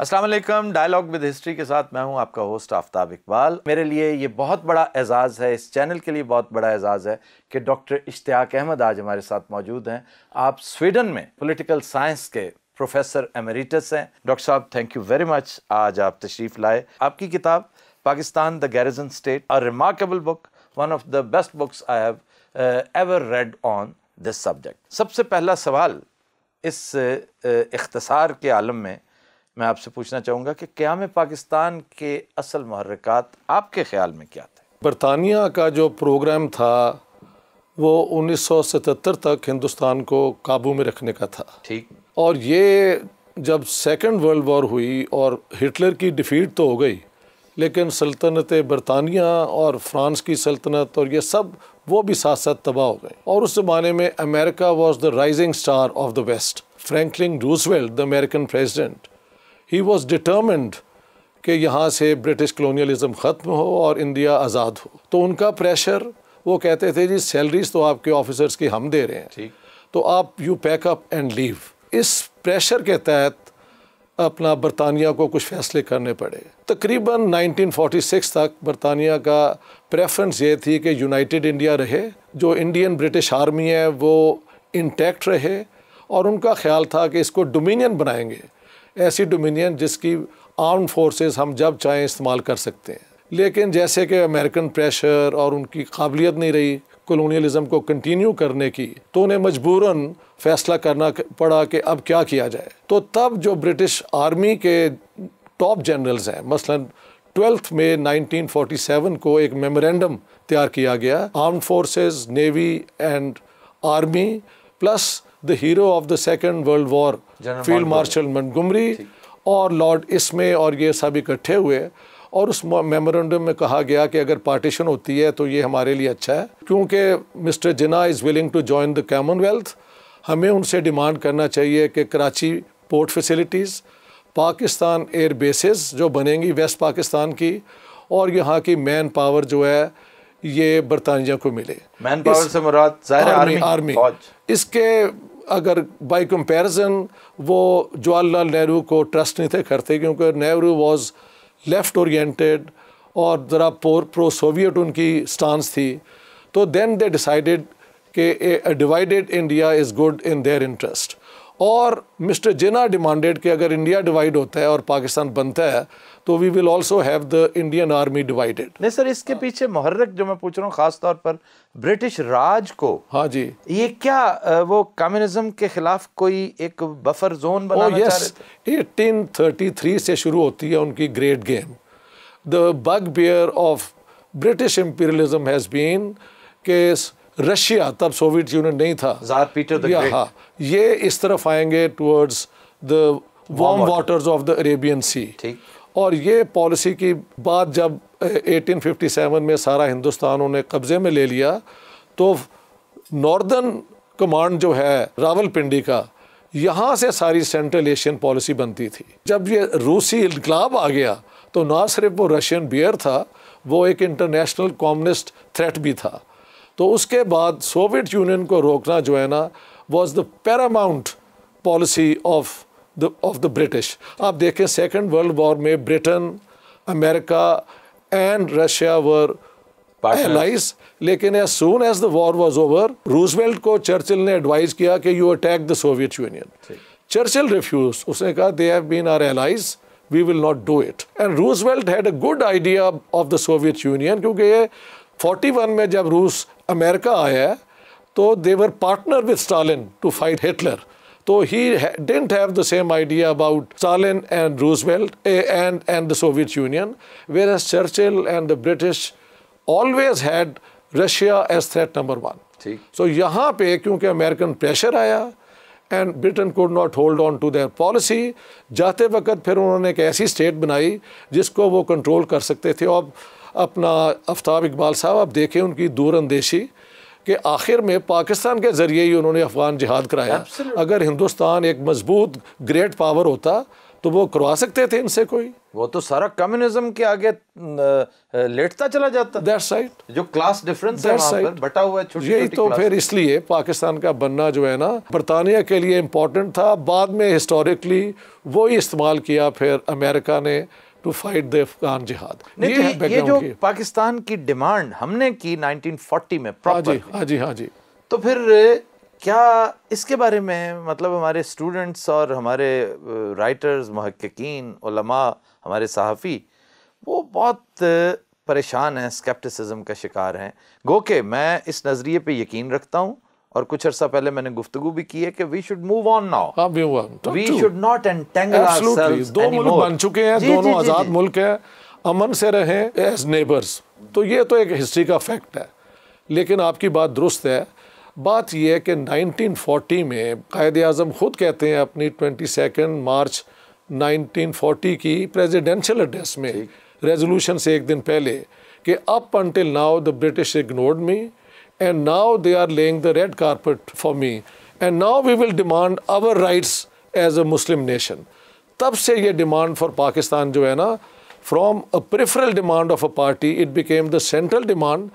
Aslam dialogue with history के साथ मैं हूं आपका होस्ट आफ्ताब इकबाल मेरे लिए ये बहुत बड़ा एजाज़ है इस चैनल के लिए बहुत बड़ा एजाज़ है कि डॉक्टर इश्तियाक अहमद आज हमारे साथ मौजूद हैं आप स्वीडन में पॉलिटिकल साइंस के प्रोफेसर एमेरिटस हैं डॉक्टर साहब थैंक यू वेरी मच आज आप तशरीफ़ लाए आपकी किताब Pakistan the garrison state a remarkable book one of the best books I have ever read on this subject सबसे पहला सवाल इस uh, इख्तसार के आलम में मैं आपसे पूछना चाहूँगा कि क्या में पाकिस्तान के असल महरक़ात आपके ख्याल में क्या थे बरतानिया का जो प्रोग्राम था वो 1977 तक हिंदुस्तान को काबू में रखने का था ठीक और ये जब सेकेंड वर्ल्ड वॉर हुई और हिटलर की डिफ़ीट तो हो गई लेकिन सल्तनत बरतानिया और फ्रांस की सल्तनत और ये सब वो भी साथ साथ तबाह हो गए और उस ज़माने में America was the rising star of the west Franklin Roosevelt the American president he was determined कि यहाँ से ब्रिटिश कलोनियलिज़म ख़त्म हो और इंडिया आज़ाद हो तो उनका प्रेशर वो कहते थे जी सैलरीज तो आपके ऑफिसर्स की हम दे रहे हैं ठीक तो आप you pack up and leave इस प्रेशर के तहत अपना बरतानिया को कुछ फैसले करने पड़े तकरीबन 1946 तक बरतानिया का प्रेफरेंस ये थी कि यूनाइटेड इंडिया रहे जो इंडियन ब्रिटिश आर्मी है वो इंटैक्ट रहे और उनका ख्याल था कि इसको डोमिनियन बनाएंगे ऐसी डोमिनियन जिसकी आर्म फोर्सेस हम जब चाहें इस्तेमाल कर सकते हैं लेकिन जैसे कि अमेरिकन प्रेशर और उनकी काबिलियत नहीं रही कॉलोनियलिज्म को कंटिन्यू करने की तो उन्हें मजबूरन फैसला करना पड़ा कि अब क्या किया जाए तो तब जो ब्रिटिश आर्मी के टॉप जनरल्स हैं मसलन ट्वेल्थ में 1947 को एक मेमोरेंडम तैयार किया गया arm forces navy and army plus the hero of the second world war field marshal Montgomery और लॉर्ड इसमे और ये सब इकट्ठे हुए और उस मेमोरेंडम में कहा गया कि अगर पार्टीशन होती है तो ये हमारे लिए अच्छा है क्योंकि mister Jinnah is willing to join the commonwealth हमें उनसे डिमांड करना चाहिए कि Karachi port facilities Pakistan air bases जो बनेंगी वेस्ट पाकिस्तान की और यहाँ की मैन पावर जो है ये बरतानिया को मिले मैन पावर से मुराद आर्मी आर्मी इसके अगर बाय कंपैरिजन वो जवाहरलाल नेहरू को ट्रस्ट नहीं थे करते क्योंकि नेहरू वाज लेफ़्ट ओरिएंटेड और ज़रा पोर प्रो सोवियट उनकी स्टांस थी तो देन दे डिसाइडेड कि divided India is good in their interest और मिस्टर जिना डिमांडेड कि अगर इंडिया डिवाइड होता है और पाकिस्तान बनता है तो we will also have the Indian army divided नहीं सर इसके हाँ। पीछे मुहर्रक जो मैं पूछ रहा हूँ ख़ास तौर पर ब्रिटिश राज को हाँ जी ये क्या वो कम्युनिज्म के खिलाफ कोई एक बफर जोन बनाना oh, yes, चाह रहे थे 1833 से शुरू होती है उनकी great game the bugbear of British imperialism has been के रशिया तब सोवियत यूनियन नहीं था जार पीटर हाँ ये इस तरफ आएंगे towards the warm waters of the Arabian sea और ये पॉलिसी की बात जब 1857 में सारा हिंदुस्तान उन्हें कब्ज़े में ले लिया तो नॉर्दर्न कमांड जो है रावलपिंडी का यहाँ से सारी सेंट्रल एशियन पॉलिसी बनती थी जब ये रूसी इनकलाब आ गया तो ना सिर्फ वो रशियन बियर था वो एक इंटरनेशनल कॉम्युनिस्ट थ्रेट भी था तो उसके बाद सोवियत यूनियन को रोकना जो है ना was the paramount policy of the of the British आप देखें सेकेंड वर्ल्ड वॉर में Britain America and Russia were allies लेकिन as soon as the war was over Roosevelt को चर्चिल ने एडवाइज किया कि you attack the Soviet Union Churchill refuse उसने कहा they have been our allies we will not do it and Roosevelt had a good idea of the Soviet Union क्योंकि ये forty one में जब रूस अमेरिका आया है तो they were partner with Stalin to fight Hitler तो he didn't have the same idea about Stalin and Roosevelt and and the Soviet Union whereas Churchill and the British always had Russia as threat number one ठीक so यहाँ पे क्योंकि American pressure आया and Britain could not hold on to their policy जाते वक्त फिर उन्होंने एक ऐसी स्टेट बनाई जिसको वो कंट्रोल कर सकते थे और अपना आफ्ताब इकबाल साहब आप देखें उनकी दूरअंदेशी कि आखिर में पाकिस्तान के ज़रिए ही उन्होंने अफगान जिहाद कराया अगर हिंदुस्तान एक मजबूत ग्रेट पावर होता तो वो करवा सकते थे इनसे कोई वो तो सारा कम्युनिज्म के आगे लेटता चला जाता दैट साइड जो क्लास डिफरेंस है पर बटा हुआ है यही तो फिर इसलिए पाकिस्तान का बनना जो है ना बरतानिया के लिए इम्पोर्टेंट था बाद में हिस्टोरिकली वो ही इस्तेमाल किया फिर अमेरिका ने टू फाइट द अफगान जिहाद ये, तो ये, ये जो पाकिस्तान की डिमांड हमने की 1940 में हाँ जी हाँ जी हाँ जी तो फिर क्या इसके बारे में मतलब हमारे स्टूडेंट्स और हमारे राइटर्स महक्कीन हमारे सहाफ़ी वो बहुत परेशान हैं स्केप्टिसिज्म का शिकार हैं गो के मैं इस नज़रिए पे यकीन रखता हूँ और कुछ अर्सा पहले मैंने गुफ्तगु भी की है कि we should move on now we should not entangle दो मुल्क बन चुके हैं जी, दोनों आजाद मुल्क हैं अमन से रहें एज नेबर्स तो ये तो एक हिस्ट्री का फैक्ट है लेकिन आपकी बात दुरुस्त है बात यह है कि 1940 में कायद अजम खुद कहते हैं अपनी ट्वेंटी सेकेंड मार्च 1940 की प्रेसिडेंशियल एड्रेस में रेजोल्यूशन से एक दिन पहले कि up until now the British ignored me and now they are laying the red carpet for me and now we will demand our rights as a muslim nation तब से ये demand for Pakistan जो है ना from a peripheral demand of a party it became the central demand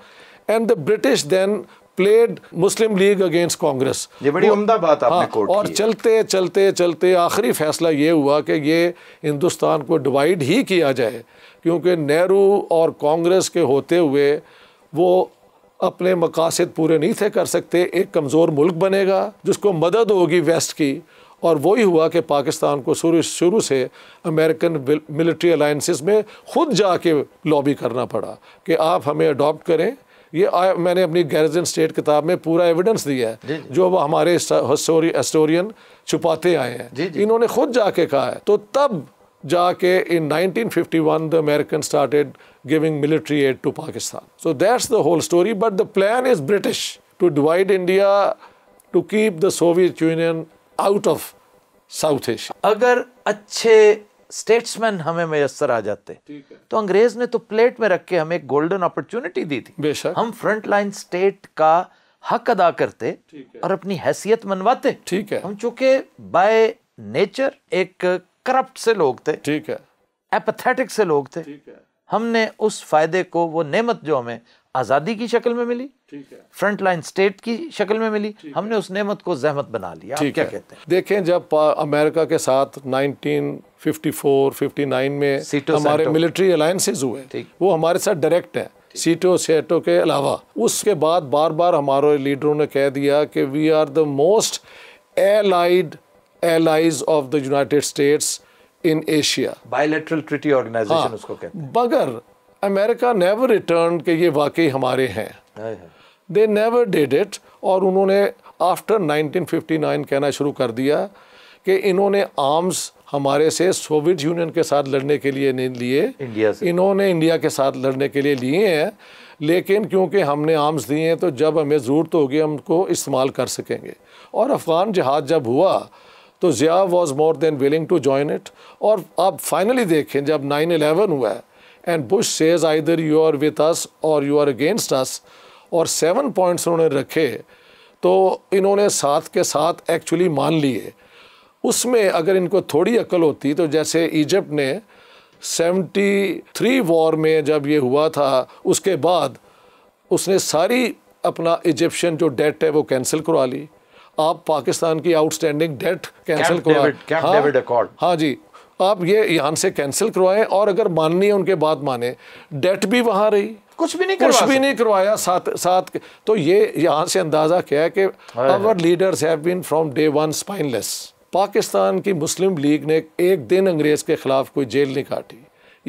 and the British then played Muslim League against Congress ये बड़ी उम्दा बात आपने हाँ, कोट और चलते चलते चलते आखिरी फैसला ये हुआ कि ये हिंदुस्तान को डिवाइड ही किया जाए क्योंकि नेहरू और कांग्रेस के होते हुए वो अपने मकासद पूरे नहीं थे कर सकते एक कमज़ोर मुल्क बनेगा जिसको मदद होगी वेस्ट की और वही हुआ कि पाकिस्तान को शुरू शुरू से अमेरिकन मिलिट्री अलाइंसिस में खुद जा के लॉबी करना पड़ा कि आप हमें अडॉप्ट करें ये आ, मैंने अपनी गैरजन स्टेट किताब में पूरा एविडेंस दिया है जो वो हमारे हस्टोरियन छुपाते आए हैं इन्होंने खुद जाके कहा है तो तब jaake in 1951 the Americans started giving military aid to Pakistan. So that's the whole story. But the plan is British to divide India to keep the Soviet Union out of South Asia अगर अच्छे statesman हमें मैसर आ जाते तो अंग्रेज ने तो plate में रख के हमें एक गोल्डन अपॉर्चुनिटी दी थी बेशक हम फ्रंट लाइन स्टेट का हक अदा करते और अपनी हैसियत मनवाते ठीक है हम चूंकि बाय नेचर एक करप्ट से लोग थे ठीक है एपथेटिक से लोग थे ठीक है हमने उस फायदे को वो नेमत जो हमें आज़ादी की शक्ल में मिली फ्रंट लाइन स्टेट की शक्ल में मिली हमने उस नेमत को जहमत बना लिया ठीक क्या है। कहते हैं देखें जब अमेरिका के साथ 1954 59 में हमारे मिलिट्री अलायसेज हुए वो हमारे साथ डायरेक्ट है सीटो सेटो के अलावा उसके बाद बार बार हमारे लीडरों ने कह दिया कि we are the most allied allies of the United States in Asia bilateral treaty organization हाँ, उसको कहते हैं. बगर अमेरिका नेवर रिटर्न के ये वाकई हमारे हैं दे नेवर डेड इट और उन्होंने आफ्टर 1959 कहना शुरू कर दिया कि इन्होंने आर्म्स हमारे से सोवियत यूनियन के साथ लड़ने के लिए नहीं लिए इंडिया से इन्होंने इंडिया के साथ लड़ने के लिए लिए हैं लेकिन क्योंकि हमने आर्म्स दिए हैं तो जब हमें ज़रूरत होगी हमको इस्तेमाल कर सकेंगे और अफ़गान जहाज जब हुआ तो Zia was more than willing to join it और आप फाइनली देखें जब नाइन एलेवन हुआ है and Bush says either you are with us और यू आर अगेंस्ट अस और सेवन पॉइंट्स उन्होंने रखे तो इन्होंने साथ के साथ एक्चुअली मान लिए उसमें अगर इनको थोड़ी अकल होती तो जैसे इजिप्ट ने 73 वॉर में जब ये हुआ था उसके बाद उसने सारी अपना इजिप्शियन जो डेट है वो कैंसिल करवा ली आप पाकिस्तान की आउटस्टैंडिंग डेट कैंसिल करवाएड हाँ जी आप ये यहाँ से कैंसिल करवाएं और अगर माननी है उनके बाद माने डेट भी वहाँ रही कुछ भी नहीं कुछ भी नहीं करवाया साथ साथ तो ये यहाँ से अंदाज़ा क्या है कि our leaders have been from day one spineless Pakistan की मुस्लिम लीग ने एक दिन अंग्रेज़ के ख़िलाफ़ कोई जेल नहीं काटी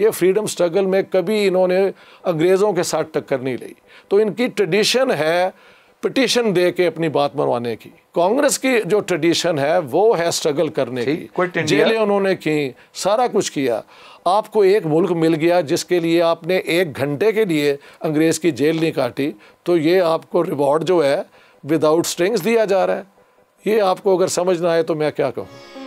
ये फ्रीडम स्ट्रगल में कभी इन्होंने अंग्रेज़ों के साथ टक्कर नहीं ली तो इनकी ट्रेडिशन है पिटिशन दे के अपनी बात मनवाने की कांग्रेस की जो ट्रेडिशन है वो है स्ट्रगल करने की जेलें उन्होंने की सारा कुछ किया आपको एक मुल्क मिल गया जिसके लिए आपने एक घंटे के लिए अंग्रेज़ की जेल नहीं काटी तो ये आपको रिवॉर्ड जो है विदाउट स्ट्रिंग्स दिया जा रहा है ये आपको अगर समझ ना आए तो मैं क्या कहूँ